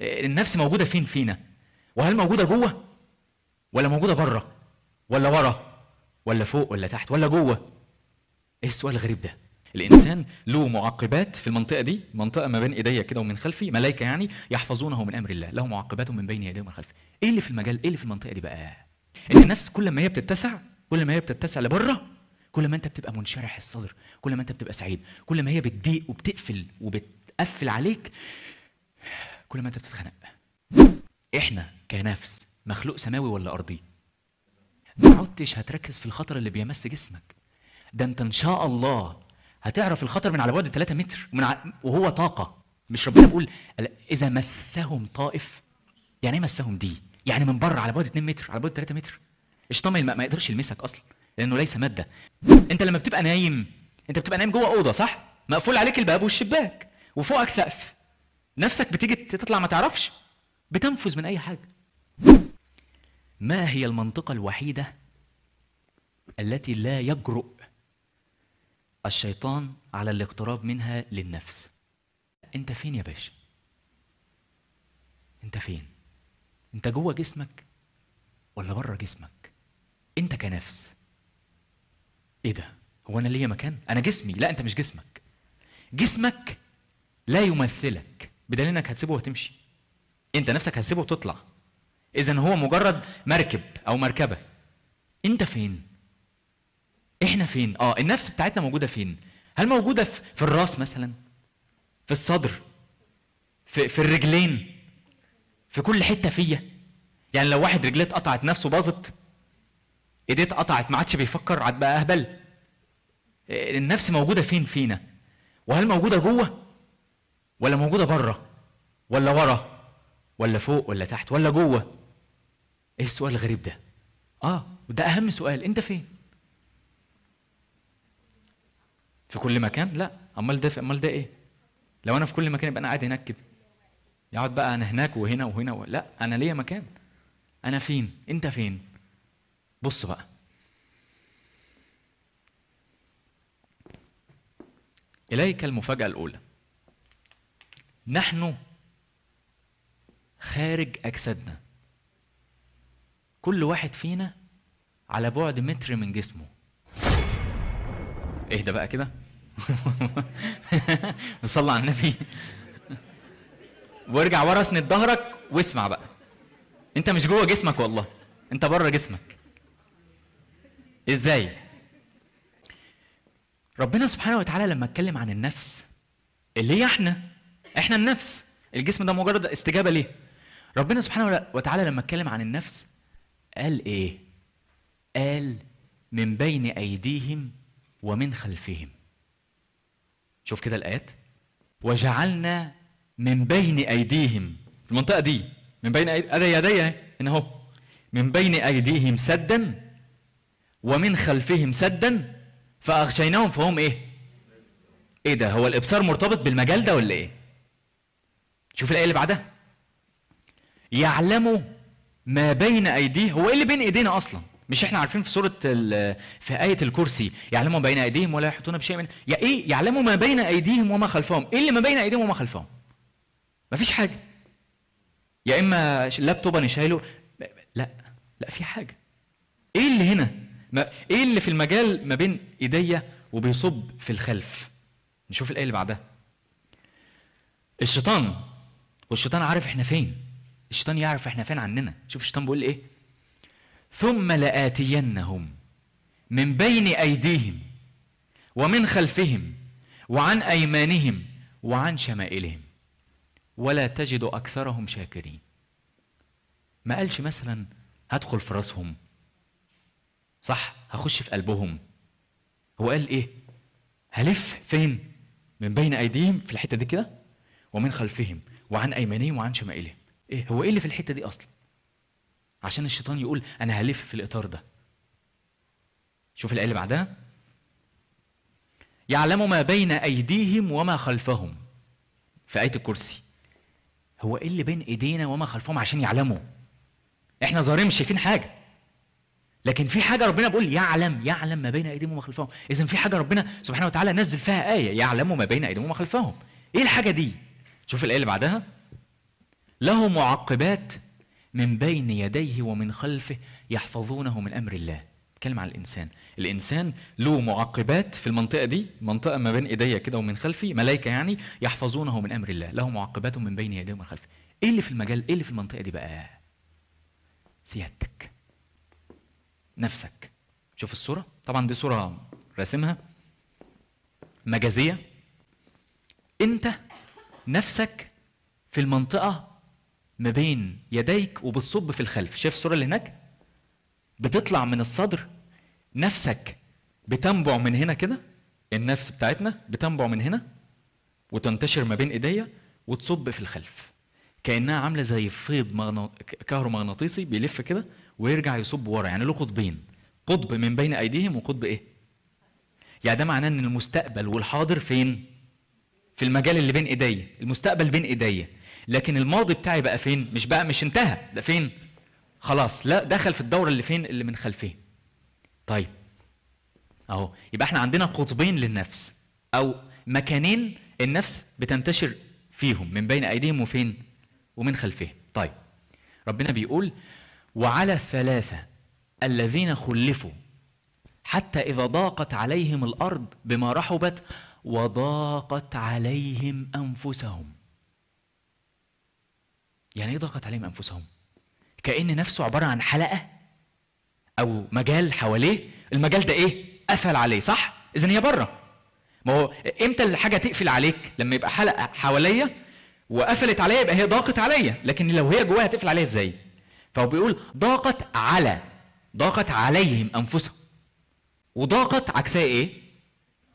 النفس موجوده فين فينا وهل موجوده جوه ولا موجوده بره ولا ورا ولا فوق ولا تحت ولا جوه ايه السؤال الغريب ده الانسان له معقبات في المنطقه دي منطقه ما بين ايديا كده ومن خلفي ملائكه يعني يحفظونه من امر الله له معقبات من بين يديه ومن خلفي ايه اللي في المجال ايه اللي في المنطقه دي بقى ان النفس كل ما هي بتتسع كل ما هي بتتسع لبره كل ما انت بتبقى منشرح الصدر كل ما انت بتبقى سعيد كل ما هي بتضيق وبتقفل وبتقفل عليك كل ما انت بتتخنق احنا كنفس مخلوق سماوي ولا ارضي ما عدتش هتركز في الخطر اللي بيمس جسمك ده انت ان شاء الله هتعرف الخطر من على بعد 3 متر ومن ع... وهو طاقه مش ربنا بيقول اذا مسهم طائف يعني ايه مسهم دي يعني من بره على بعد 2 متر على بعد 3 متر الشيطان ما يقدرش يلمسك اصلا لانه ليس ماده انت لما بتبقى نايم انت بتبقى نايم جوه اوضه صح مقفول عليك الباب والشباك وفوقك سقف نفسك بتيجي تطلع ما تعرفش بتنفذ من اي حاجه ما هي المنطقه الوحيده التي لا يجرؤ الشيطان على الاقتراب منها للنفس انت فين يا باشا انت فين انت جوه جسمك ولا بره جسمك انت كنفس ايه ده هو انا ليا مكان انا جسمي لا انت مش جسمك جسمك لا يمثلك بدليل انك هتسيبه وتمشي انت نفسك هتسيبه وتطلع اذا هو مجرد مركب او مركبه انت فين احنا فين اه النفس بتاعتنا موجوده فين هل موجوده في الراس مثلا في الصدر في, في الرجلين في كل حته فيا يعني لو واحد رجليه اتقطعت نفسه باظت ايديه اتقطعت ما عادش بيفكر عاد بقى اهبل النفس موجوده فين فينا وهل موجوده جوه ولا موجوده بره ولا ورا ولا فوق ولا تحت ولا جوه ايه السؤال الغريب ده اه ده اهم سؤال انت فين في كل مكان لا امال ده امال ده ايه لو انا في كل مكان يبقى انا قاعد هناك كده يقعد بقى انا هناك وهنا وهنا و... لا انا ليا مكان انا فين انت فين بص بقى اليك المفاجاه الاولى نحن خارج أجسادنا كل واحد فينا على بعد متر من جسمه اهدى بقى كده نصلي على النبي وارجع ورا اسند ظهرك واسمع بقى انت مش جوه جسمك والله انت بره جسمك ازاي ربنا سبحانه وتعالى لما اتكلم عن النفس اللي هي احنا احنا النفس الجسم ده مجرد استجابه ليه ربنا سبحانه وتعالى لما اتكلم عن النفس قال ايه قال من بين ايديهم ومن خلفهم شوف كده الايات وجعلنا من بين ايديهم المنطقه دي من بين ايدي يدي هنا اهو من بين ايديهم سدا ومن خلفهم سدا فاغشيناهم فهم ايه ايه ده هو الابصار مرتبط بالمجال ده ولا ايه شوف الآية اللي بعدها يعلموا ما بين أيديه هو إيه اللي بين إيدينا أصلا مش احنا عارفين في سوره في ايه الكرسي يعلموا بين ايديهم ولا يحطون بشيء من يا ايه يعلموا ما بين ايديهم وما خلفهم ايه اللي ما بين ايديهم وما خلفهم مفيش حاجه يا اما لابتوب انا شايله لا لا في حاجه ايه اللي هنا ما ايه اللي في المجال ما بين ايديا وبيصب في الخلف نشوف الايه اللي بعدها الشيطان والشيطان عارف احنا فين الشيطان يعرف احنا فين عننا شوف الشيطان بيقول ايه ثم لآتينهم من بين أيديهم ومن خلفهم وعن أيمانهم وعن شمائلهم ولا تجد أكثرهم شاكرين ما قالش مثلا هدخل في راسهم صح هخش في قلبهم هو قال ايه هلف فين من بين ايديهم في الحته دي كده ومن خلفهم وعن ايمانهم وعن شمائلهم ايه هو ايه اللي في الحته دي اصلا عشان الشيطان يقول انا هلف في الاطار ده شوف الايه اللي بعدها يعلم ما بين ايديهم وما خلفهم في ايه الكرسي هو ايه اللي بين ايدينا وما خلفهم عشان يعلموا احنا ظاهرين مش شايفين حاجه لكن في حاجه ربنا بيقول يعلم يعلم ما بين ايديهم وما خلفهم اذا في حاجه ربنا سبحانه وتعالى نزل فيها ايه يعلم ما بين ايديهم وما خلفهم ايه الحاجه دي شوف الآية اللي بعدها له معقبات من بين يديه ومن خلفه يحفظونه من أمر الله بتكلم عن الإنسان الإنسان له معقبات في المنطقة دي منطقة ما بين إيديا كده ومن خلفي ملائكة يعني يحفظونه من أمر الله له معقبات من بين يديه ومن خلفه إيه اللي في المجال إيه اللي في المنطقة دي بقى سيادتك نفسك شوف الصورة طبعا دي صورة راسمها مجازية أنت نفسك في المنطقة ما بين يديك وبتصب في الخلف شايف الصورة اللي هناك بتطلع من الصدر نفسك بتنبع من هنا كده النفس بتاعتنا بتنبع من هنا وتنتشر ما بين ايديا وتصب في الخلف كانها عامله زي فيض مغنو... كهرومغناطيسي بيلف كده ويرجع يصب ورا يعني له قطبين قطب من بين ايديهم وقطب ايه يعني ده معناه ان المستقبل والحاضر فين في المجال اللي بين ايديا المستقبل بين ايديا لكن الماضي بتاعي بقى فين مش بقى مش انتهى ده فين خلاص لا دخل في الدوره اللي فين اللي من خلفيه طيب اهو يبقى احنا عندنا قطبين للنفس او مكانين النفس بتنتشر فيهم من بين ايديهم وفين ومن خلفهم طيب ربنا بيقول وعلى الثلاثه الذين خلفوا حتى اذا ضاقت عليهم الارض بما رحبت وضاقت عليهم أنفسهم يعني إيه ضاقت عليهم أنفسهم؟ كأن نفسه عبارة عن حلقة أو مجال حواليه المجال ده إيه؟ قفل عليه صح؟ إذا هي بره ما هو إمتى الحاجة تقفل عليك؟ لما يبقى حلقة حواليا وقفلت عليا يبقى هي ضاقت عليا لكن لو هي جواها تقفل عليا إزاي؟ فهو بيقول ضاقت على ضاقت عليهم أنفسهم وضاقت عكسها إيه؟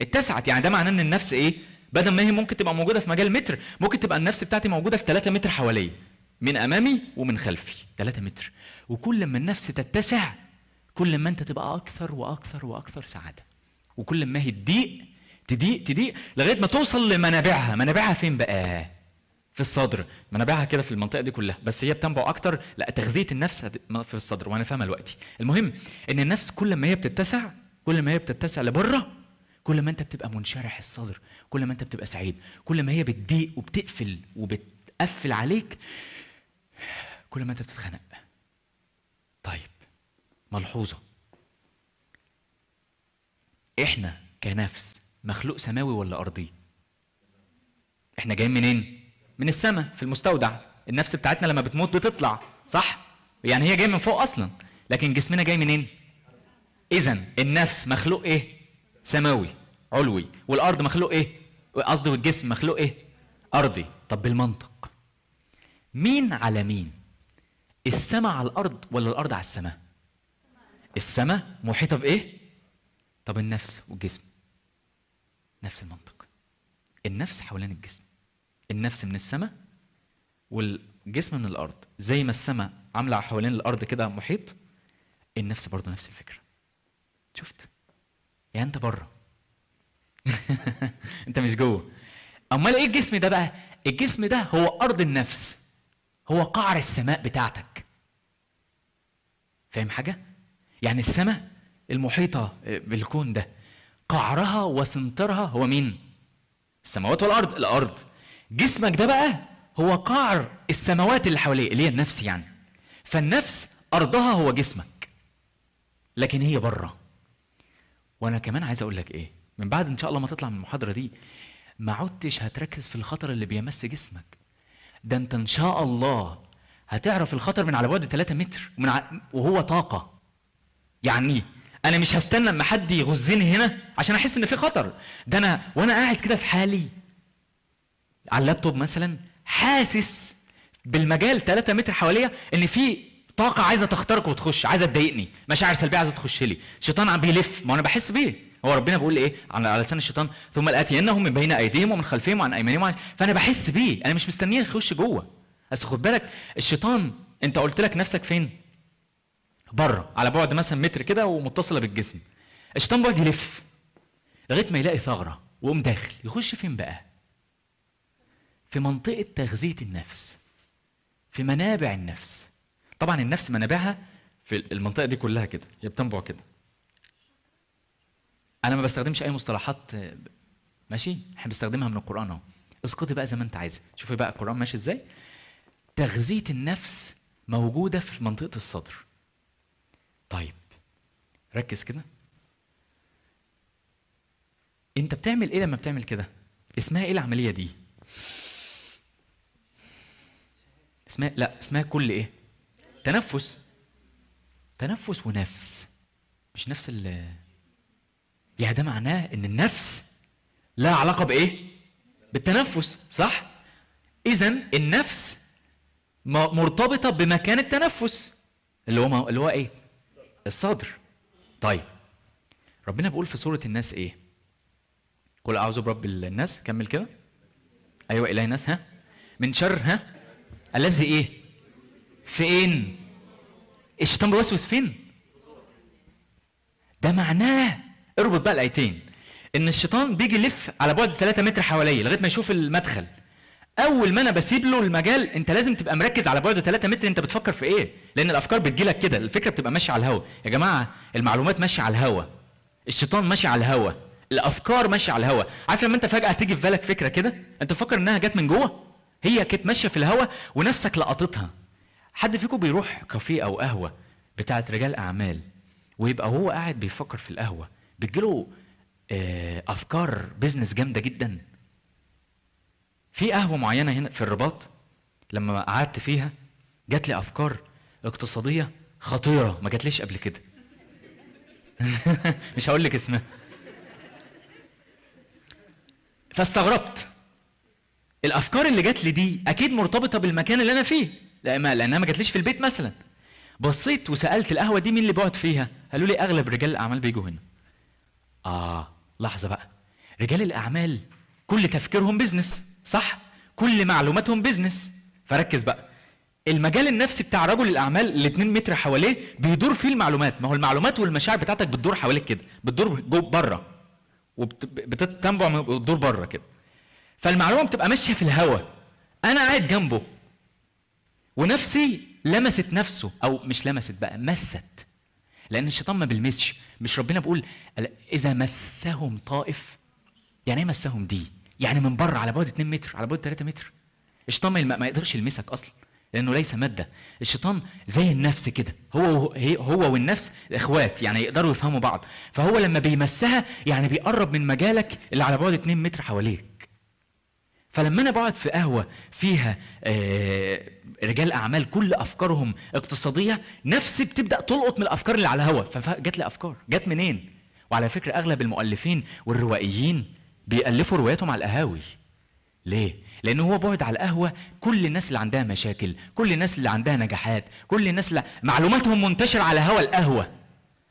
اتسعت يعني ده معناه ان النفس ايه بدل ما هي ممكن تبقى موجوده في مجال متر ممكن تبقى النفس بتاعتي موجوده في 3 متر حواليا من امامي ومن خلفي 3 متر وكل ما النفس تتسع كل ما انت تبقى اكثر واكثر واكثر سعاده وكل ما هي تضيق تضيق تضيق لغايه ما توصل لمنابعها منابعها فين بقى في الصدر منابعها كده في المنطقه دي كلها بس هي بتنبع اكتر لا تغذيه النفس في الصدر وانا فاهمها دلوقتي المهم ان النفس كل ما هي بتتسع كل ما هي بتتسع لبره كل ما انت بتبقى منشرح الصدر كل ما انت بتبقى سعيد كل ما هي بتضيق وبتقفل وبتقفل عليك كل ما انت بتتخنق طيب ملحوظه احنا كنفس مخلوق سماوي ولا ارضي احنا جايين منين من السماء في المستودع النفس بتاعتنا لما بتموت بتطلع صح يعني هي جايه من فوق اصلا لكن جسمنا جاي منين اذا النفس مخلوق ايه سماوي علوي والارض مخلوق ايه قصدي والجسم مخلوق ايه ارضي طب بالمنطق مين على مين السماء على الارض ولا الارض على السماء السماء محيطه بايه طب النفس والجسم نفس المنطق النفس حوالين الجسم النفس من السماء والجسم من الارض زي ما السماء عامله حوالين الارض كده محيط النفس برضه نفس الفكره شفت يا يعني انت بره انت مش جوه امال ايه الجسم ده بقى الجسم ده هو ارض النفس هو قعر السماء بتاعتك فاهم حاجه يعني السماء المحيطه بالكون ده قعرها وسنترها هو مين السماوات والارض الارض جسمك ده بقى هو قعر السماوات اللي حواليه اللي هي النفس يعني فالنفس ارضها هو جسمك لكن هي بره وانا كمان عايز اقول لك ايه من بعد ان شاء الله ما تطلع من المحاضره دي ما عدتش هتركز في الخطر اللي بيمس جسمك ده انت ان شاء الله هتعرف الخطر من على بعد 3 متر ومن ع... وهو طاقه يعني انا مش هستنى اما حد يغزني هنا عشان احس ان في خطر ده انا وانا قاعد كده في حالي على اللابتوب مثلا حاسس بالمجال 3 متر حواليا ان في طاقه عايزه تخترق وتخش عايزه تضايقني مشاعر سلبيه عايزه تخش لي شيطان عم بيلف ما انا بحس بيه هو ربنا بيقول ايه على لسان الشيطان ثم لاتينهم من بين ايديهم ومن خلفهم وعن ايمانهم وعن... فانا بحس بيه انا مش مستنيه يخش جوه بس خد بالك الشيطان انت قلت لك نفسك فين بره على بعد مثلا متر كده ومتصله بالجسم الشيطان بيقعد يلف لغايه ما يلاقي ثغره ويقوم داخل يخش فين بقى في منطقه تغذيه النفس في منابع النفس طبعا النفس منابعها في المنطقه دي كلها كده هي بتنبع كده انا ما بستخدمش اي مصطلحات ماشي احنا بنستخدمها من القران اهو اسقطي بقى زي ما انت عايزه شوفي بقى القران ماشي ازاي تغذيه النفس موجوده في منطقه الصدر طيب ركز كده انت بتعمل ايه لما بتعمل كده اسمها ايه العمليه دي اسمها لا اسمها كل ايه تنفس تنفس ونفس مش نفس ال يعني ده معناه ان النفس لها علاقه بايه بالتنفس صح اذا النفس مرتبطه بمكان التنفس اللي هو اللي هو ايه الصدر طيب ربنا بيقول في سوره الناس ايه قل اعوذ برب الناس كمل كده ايوه اله الناس ها من شر ها الذي ايه فين الشيطان بيوسوس فين ده معناه اربط بقى الايتين ان الشيطان بيجي يلف على بعد 3 متر حواليا لغايه ما يشوف المدخل اول ما انا بسيب له المجال انت لازم تبقى مركز على بعد 3 متر انت بتفكر في ايه لان الافكار بتجيلك كده الفكره بتبقى ماشيه على الهوا يا جماعه المعلومات ماشيه على الهوا الشيطان ماشي على الهوا الافكار ماشيه على الهوا عارف لما انت فجاه تيجي في بالك فكره كده انت فاكر انها جت من جوه هي كانت ماشيه في الهوا ونفسك لقطتها حد فيكم بيروح كافيه او قهوه بتاعت رجال اعمال ويبقى هو قاعد بيفكر في القهوه بتجيله آه، افكار بزنس جامده جدا في قهوه معينه هنا في الرباط لما قعدت فيها جات لي افكار اقتصاديه خطيره ما جاتليش قبل كده مش هقول لك اسمها فاستغربت الافكار اللي جات لي دي اكيد مرتبطه بالمكان اللي انا فيه لا ما لانها ما جاتليش في البيت مثلا بصيت وسالت القهوه دي مين اللي بيقعد فيها قالوا لي اغلب رجال الاعمال بيجوا هنا اه لحظه بقى رجال الاعمال كل تفكيرهم بيزنس صح كل معلوماتهم بيزنس فركز بقى المجال النفسي بتاع رجل الاعمال ال 2 متر حواليه بيدور فيه المعلومات ما هو المعلومات والمشاعر بتاعتك بتدور حواليك كده بتدور بره وبتنبع بتدور بره كده فالمعلومه بتبقى ماشيه في الهواء انا قاعد جنبه ونفسي لمست نفسه او مش لمست بقى مست لان الشيطان ما بيلمسش مش ربنا بيقول اذا مسهم طائف يعني ايه مسهم دي يعني من بره على بعد 2 متر على بعد 3 متر الشيطان ما يقدرش يلمسك اصلا لانه ليس ماده الشيطان زي النفس كده هو هو والنفس اخوات يعني يقدروا يفهموا بعض فهو لما بيمسها يعني بيقرب من مجالك اللي على بعد 2 متر حواليك فلما انا بقعد في قهوه فيها آه، رجال اعمال كل افكارهم اقتصاديه نفسي بتبدا تلقط من الافكار اللي على الهوا فجت لي افكار جت منين وعلى فكره اغلب المؤلفين والروائيين بيالفوا رواياتهم على القهاوي ليه لان هو بعد على القهوه كل الناس اللي عندها مشاكل كل الناس اللي عندها نجاحات كل الناس اللي معلوماتهم منتشره على هوا القهوه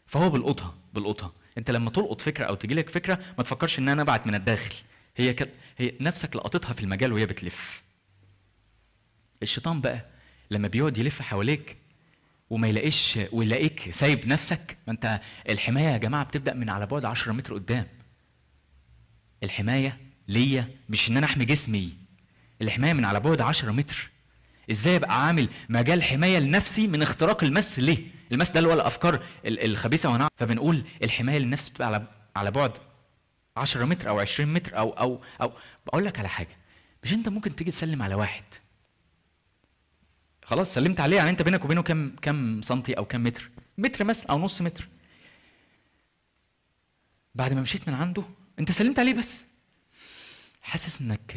فهو بيلقطها بيلقطها انت لما تلقط فكره او تجيلك فكره ما تفكرش ان انا ابعت من الداخل هي كان هي نفسك لقطتها في المجال وهي بتلف الشيطان بقى لما بيقعد يلف حواليك وما يلاقيش ويلاقيك سايب نفسك ما انت الحمايه يا جماعه بتبدا من على بعد 10 متر قدام الحمايه ليا مش ان انا احمي جسمي الحمايه من على بعد 10 متر ازاي ابقى عامل مجال حمايه لنفسي من اختراق المس ليه المس ده اللي هو الافكار الخبيثه وانا فبنقول الحمايه للنفس بتبقى على على بعد 10 متر او 20 متر او او او بقول لك على حاجه مش انت ممكن تيجي تسلم على واحد خلاص سلمت عليه يعني انت بينك وبينه كام كام سنتي او كام متر متر مثلا او نص متر بعد ما مشيت من عنده انت سلمت عليه بس حاسس انك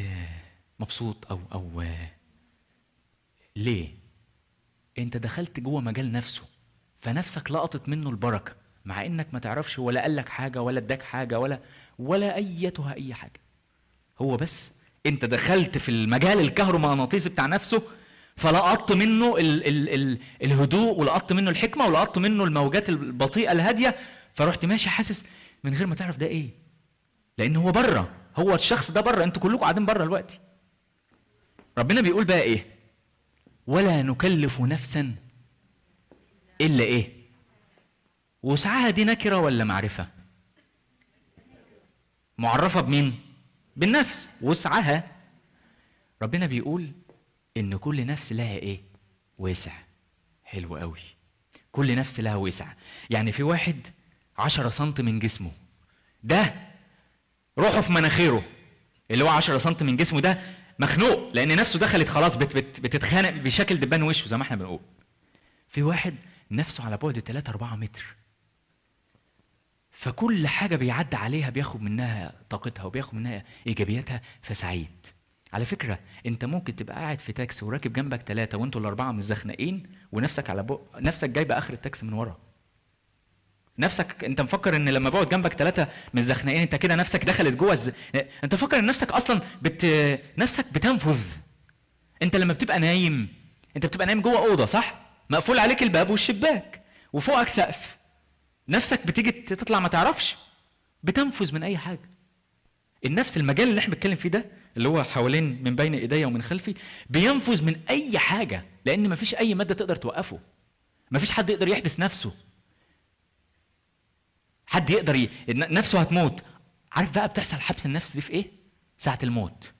مبسوط او او ليه انت دخلت جوه مجال نفسه فنفسك لقطت منه البركه مع انك ما تعرفش ولا قال لك حاجه ولا اداك حاجه ولا ولا ايتها اي حاجه هو بس انت دخلت في المجال الكهرومغناطيسي بتاع نفسه فلقطت منه الـ الـ الـ الهدوء ولقطت منه الحكمه ولقطت منه الموجات البطيئه الهاديه فرحت ماشي حاسس من غير ما تعرف ده ايه لان هو بره هو الشخص ده بره انتوا كلكم قاعدين بره دلوقتي ربنا بيقول بقى ايه ولا نكلف نفسا الا ايه وسعها دي نكره ولا معرفه معرفه بمين بالنفس وسعها ربنا بيقول ان كل نفس لها ايه وسع حلو قوي كل نفس لها وسع يعني في واحد عشرة سنت من جسمه ده روحه في مناخيره اللي هو 10 سم من جسمه ده مخنوق لان نفسه دخلت خلاص بت بت بتتخانق بشكل دبان وشه زي ما احنا بنقول في واحد نفسه على بعد 3 4 متر فكل حاجة بيعدي عليها بياخد منها طاقتها وبياخد منها إيجابياتها فسعيد على فكرة أنت ممكن تبقى قاعد في تاكسي وراكب جنبك ثلاثة وأنتوا الأربعة متزخنقين ونفسك على بق نفسك جايبة آخر التاكسي من ورا نفسك انت مفكر ان لما بقعد جنبك ثلاثه متزخنقين انت كده نفسك دخلت جوه الز... انت مفكر ان نفسك اصلا بت... نفسك بتنفذ انت لما بتبقى نايم انت بتبقى نايم جوه اوضه صح مقفول عليك الباب والشباك وفوقك سقف نفسك بتيجي تطلع ما تعرفش بتنفذ من اي حاجه النفس المجال اللي احنا بنتكلم فيه ده اللي هو حوالين من بين ايديا ومن خلفي بينفذ من اي حاجه لان مفيش اي ماده تقدر توقفه مفيش حد يقدر يحبس نفسه حد يقدر ي... نفسه هتموت عارف بقى بتحصل حبس النفس دي في ايه ساعه الموت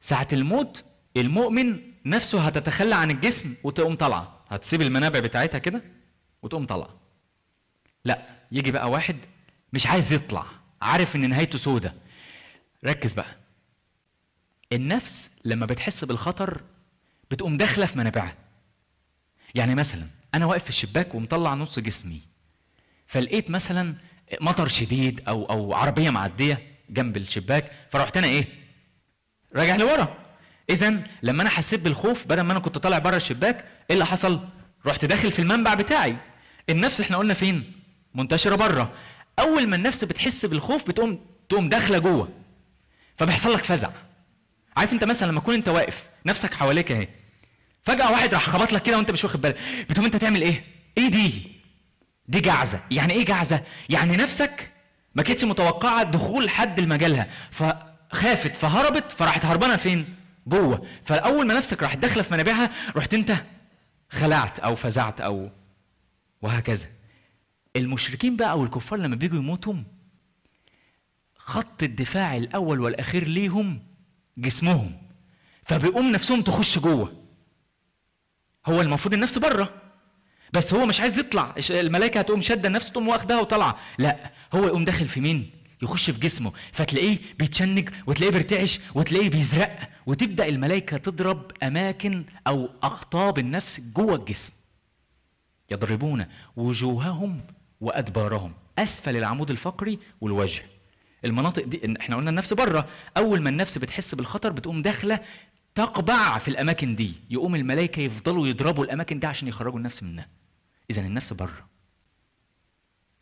ساعه الموت المؤمن نفسه هتتخلى عن الجسم وتقوم طالعه هتسيب المنابع بتاعتها كده وتقوم طالعه لا يجي بقى واحد مش عايز يطلع عارف ان نهايته سودة ركز بقى النفس لما بتحس بالخطر بتقوم داخله في منابعها يعني مثلا انا واقف في الشباك ومطلع نص جسمي فلقيت مثلا مطر شديد او او عربيه معديه جنب الشباك فرحت انا ايه راجع لورا اذا لما انا حسيت بالخوف بدل ما انا كنت طالع بره الشباك ايه اللي حصل رحت داخل في المنبع بتاعي النفس احنا قلنا فين منتشره بره اول ما النفس بتحس بالخوف بتقوم تقوم داخله جوه فبيحصل لك فزع عارف انت مثلا لما تكون انت واقف نفسك حواليك اهي فجاه واحد راح خبط لك كده وانت مش واخد بالك بتقوم انت تعمل ايه ايه دي دي جعزه يعني ايه جعزه يعني نفسك ما كانتش متوقعه دخول حد لمجالها فخافت فهربت فراحت هربانه فين جوه فاول ما نفسك راحت داخله في منابعها رحت انت خلعت او فزعت او وهكذا المشركين بقى والكفار لما بيجوا يموتوا خط الدفاع الاول والاخير ليهم جسمهم فبيقوم نفسهم تخش جوه هو المفروض النفس بره بس هو مش عايز يطلع الملائكه هتقوم شاده النفس تقوم واخدها وطالعه لا هو يقوم داخل في مين يخش في جسمه فتلاقيه بيتشنج وتلاقيه بيرتعش وتلاقيه بيزرق وتبدا الملائكه تضرب اماكن او اقطاب النفس جوه الجسم يضربون وجوههم وأدبارهم أسفل العمود الفقري والوجه المناطق دي احنا قلنا النفس بره اول ما النفس بتحس بالخطر بتقوم داخله تقبع في الاماكن دي يقوم الملائكه يفضلوا يضربوا الاماكن دي عشان يخرجوا النفس منها اذا النفس بره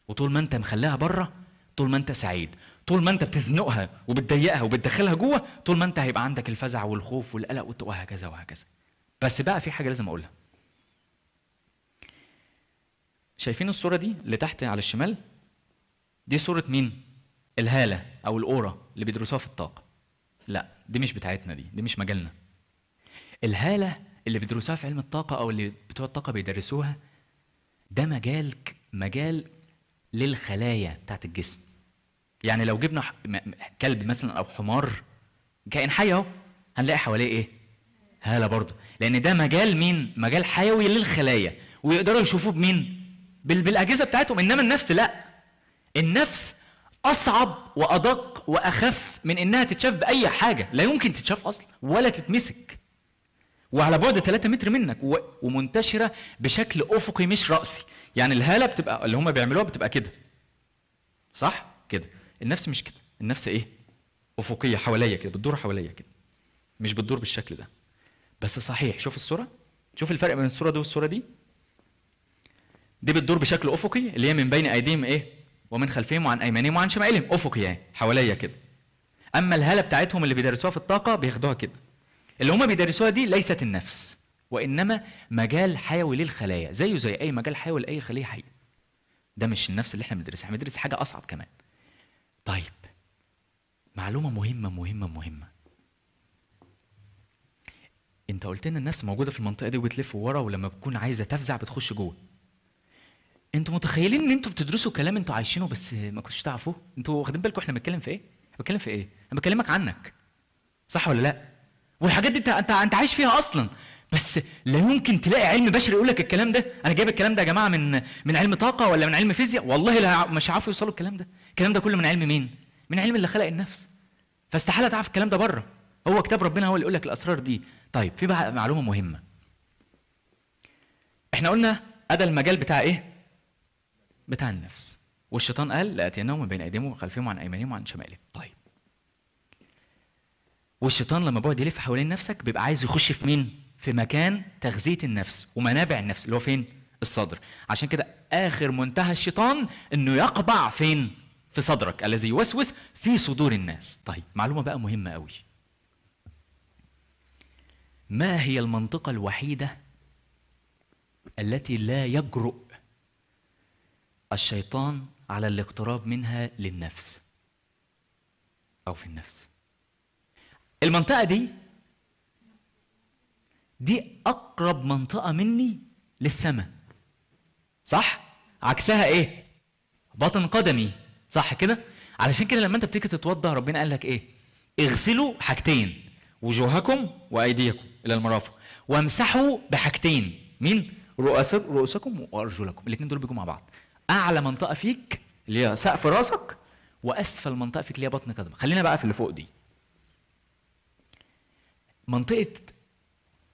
وطول ما انت مخليها بره طول ما انت سعيد طول ما انت بتزنقها وبتضيقها وبتدخلها جوه طول ما انت هيبقى عندك الفزع والخوف والقلق وهكذا وهكذا بس بقى في حاجه لازم اقولها شايفين الصورة دي اللي تحت على الشمال؟ دي صورة مين؟ الهالة أو الأورا اللي بيدرسوها في الطاقة. لا دي مش بتاعتنا دي، دي مش مجالنا. الهالة اللي بيدرسوها في علم الطاقة أو اللي بتوع الطاقة بيدرسوها ده مجال مجال للخلايا بتاعت الجسم. يعني لو جبنا كلب مثلا أو حمار كائن حي أهو هنلاقي حواليه إيه؟ هالة برضه، لأن ده مجال مين؟ مجال حيوي للخلايا ويقدروا يشوفوه بمين؟ بالاجهزه بتاعتهم انما النفس لا النفس اصعب وادق واخف من انها تتشاف باي حاجه لا يمكن تتشاف اصلا ولا تتمسك وعلى بعد 3 متر منك ومنتشره بشكل افقي مش راسي يعني الهاله بتبقى اللي هم بيعملوها بتبقى كده صح كده النفس مش كده النفس ايه افقيه حواليا كده بتدور حواليا كده مش بتدور بالشكل ده بس صحيح شوف الصوره شوف الفرق بين الصوره دي والصوره دي دي بتدور بشكل افقي اللي هي من بين ايديهم ايه ومن خلفهم وعن ايمانهم وعن شمائلهم افقي يعني حواليا كده اما الهاله بتاعتهم اللي بيدرسوها في الطاقه بياخدوها كده اللي هم بيدرسوها دي ليست النفس وانما مجال حيوي للخلايا زيه زي اي مجال حيوي لاي خليه حيه ده مش النفس اللي احنا بندرسها احنا بندرس حاجه اصعب كمان طيب معلومه مهمه مهمه مهمه انت قلت لنا النفس موجوده في المنطقه دي وبتلف ورا ولما بتكون عايزه تفزع بتخش جوه انتوا متخيلين ان انتوا بتدرسوا كلام انتوا عايشينه بس ما كنتش تعرفوه انتوا واخدين بالكم احنا بنتكلم في ايه بنتكلم في ايه انا بكلمك عنك صح ولا لا والحاجات دي انت انت انت عايش فيها اصلا بس لا يمكن تلاقي علم بشري يقول لك الكلام ده انا جايب الكلام ده يا جماعه من من علم طاقه ولا من علم فيزياء والله لا مش عارف يوصلوا الكلام ده الكلام ده كله من علم مين من علم اللي خلق النفس فاستحاله تعرف الكلام ده بره هو كتاب ربنا هو اللي يقول لك الاسرار دي طيب في بقى معلومه مهمه احنا قلنا ادى المجال بتاع ايه بتاع النفس والشيطان قال لأتينهم من بين أيديهم ومن خلفهم وعن أيمانهم وعن شمالهم طيب والشيطان لما بيقعد يلف حوالين نفسك بيبقى عايز يخش في مين؟ في مكان تغذية النفس ومنابع النفس اللي هو فين؟ الصدر عشان كده آخر منتهى الشيطان إنه يقبع فين؟ في صدرك الذي يوسوس في صدور الناس طيب معلومة بقى مهمة قوي ما هي المنطقة الوحيدة التي لا يجرؤ الشيطان على الاقتراب منها للنفس أو في النفس المنطقة دي دي أقرب منطقة مني للسماء صح؟ عكسها إيه؟ بطن قدمي صح كده؟ علشان كده لما أنت بتيجي تتوضأ ربنا قال لك إيه؟ اغسلوا حاجتين وجوهكم وأيديكم إلى المرافق وامسحوا بحاجتين مين؟ رؤوسكم وأرجلكم الاثنين دول بيجوا مع بعض اعلى منطقه فيك اللي هي سقف راسك واسفل منطقه فيك اللي هي بطن قدمك خلينا بقى في اللي فوق دي منطقه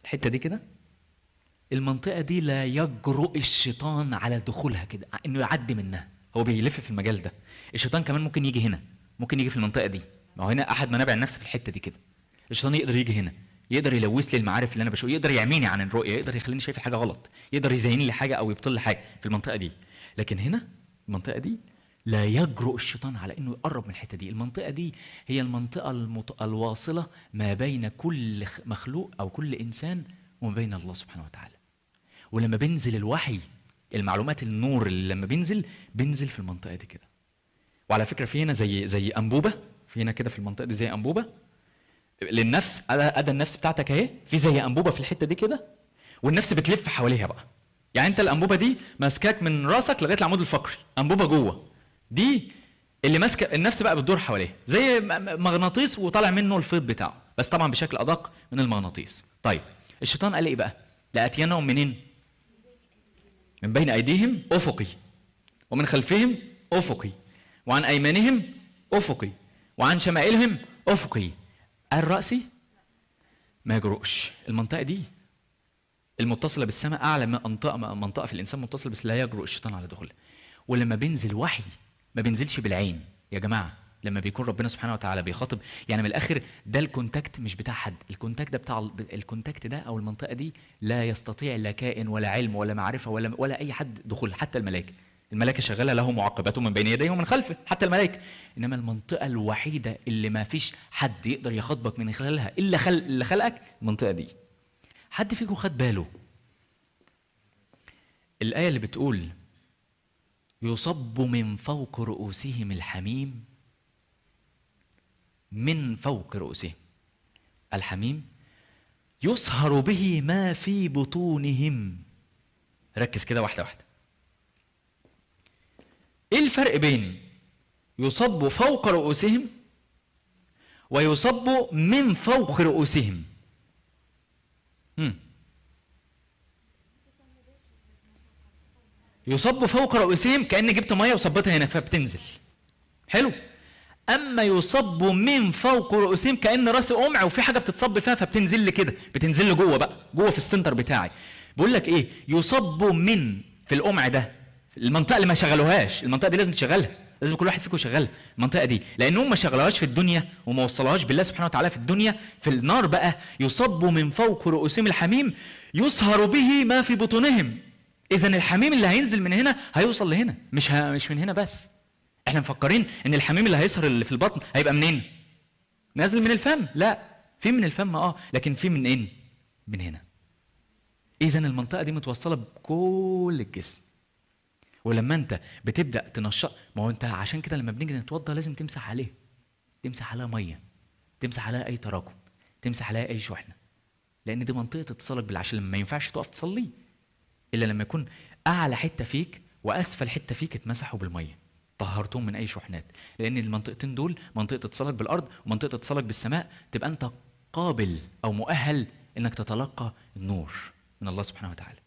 الحته دي كده المنطقه دي لا يجرؤ الشيطان على دخولها كده انه يعدي منها هو بيلف في المجال ده الشيطان كمان ممكن يجي هنا ممكن يجي في المنطقه دي ما هو هنا احد منابع النفس في الحته دي كده الشيطان يقدر يجي هنا يقدر يلوث لي المعارف اللي انا بشوفها يقدر يعميني عن الرؤيه يقدر يخليني شايف حاجه غلط يقدر يزين لي حاجه او يبطل لي حاجه في المنطقه دي لكن هنا المنطقه دي لا يجرؤ الشيطان على انه يقرب من الحته دي المنطقه دي هي المنطقه المط... الواصله ما بين كل مخلوق او كل انسان وما بين الله سبحانه وتعالى ولما بينزل الوحي المعلومات النور اللي لما بينزل بينزل في المنطقه دي كده وعلى فكره في هنا زي زي انبوبه في هنا كده في المنطقه دي زي انبوبه للنفس ادى النفس بتاعتك اهي في زي انبوبه في الحته دي كده والنفس بتلف حواليها بقى يعني انت الانبوبه دي ماسكاك من راسك لغايه العمود الفقري انبوبه جوه دي اللي ماسكه النفس بقى بتدور حواليها زي مغناطيس وطالع منه الفيض بتاعه بس طبعا بشكل ادق من المغناطيس طيب الشيطان قال ايه بقى لاتينهم منين من بين ايديهم افقي ومن خلفهم افقي وعن ايمانهم افقي وعن شمائلهم افقي الراسي ما يجرؤش المنطقه دي المتصله بالسماء اعلى من منطقه منطقه في الانسان متصله بس لا يجرؤ الشيطان على دخولها ولما بينزل وحي ما بينزلش بالعين يا جماعه لما بيكون ربنا سبحانه وتعالى بيخاطب يعني من الاخر ده الكونتاكت مش بتاع حد الكونتاكت ده بتاع الكونتاكت ده او المنطقه دي لا يستطيع لا كائن ولا علم ولا معرفه ولا ولا اي حد دخول حتى الملائكه الملائكه شغاله له معقبات من بين يديه ومن خلفه حتى الملائكه انما المنطقه الوحيده اللي ما فيش حد يقدر يخاطبك من خلالها الا خل... اللي خلقك المنطقه دي حد فيكم خد باله الآية اللي بتقول يصب من فوق رؤوسهم الحميم من فوق رؤوسهم الحميم يصهر به ما في بطونهم ركز كده واحدة واحدة ايه الفرق بين يصب فوق رؤوسهم ويصب من فوق رؤوسهم يصب فوق رؤوسهم كأن جبت مية وصبتها هنا فبتنزل حلو اما يصب من فوق رؤوسهم كان رأس قمع وفي حاجه بتتصب فيها فبتنزل لي كده بتنزل لي جوه بقى جوه في السنتر بتاعي بقول لك ايه يصب من في القمع ده المنطقه اللي ما شغلوهاش المنطقه دي لازم تشغلها لازم كل واحد فيكم يشغلها المنطقه دي لان هم ما شغلوهاش في الدنيا وما وصلوهاش بالله سبحانه وتعالى في الدنيا في النار بقى يصب من فوق رؤوسهم الحميم يصهر به ما في بطونهم اذا الحميم اللي هينزل من هنا هيوصل لهنا مش ه... مش من هنا بس احنا مفكرين ان الحميم اللي هيسهر اللي في البطن هيبقى منين نازل من الفم لا في من الفم اه لكن في من ان إيه؟ من هنا اذا المنطقه دي متوصله بكل الجسم ولما انت بتبدا تنشط ما هو انت عشان كده لما بنيجي نتوضى لازم تمسح عليه تمسح عليها ميه تمسح عليها اي تراكم تمسح عليها اي شحنه لان دي منطقه اتصالك بالله عشان ما ينفعش تقف تصلي الا لما يكون اعلى حته فيك واسفل حته فيك اتمسحوا بالميه طهرتهم من اي شحنات لان المنطقتين دول منطقه اتصالك بالارض ومنطقه اتصالك بالسماء تبقى انت قابل او مؤهل انك تتلقى النور من الله سبحانه وتعالى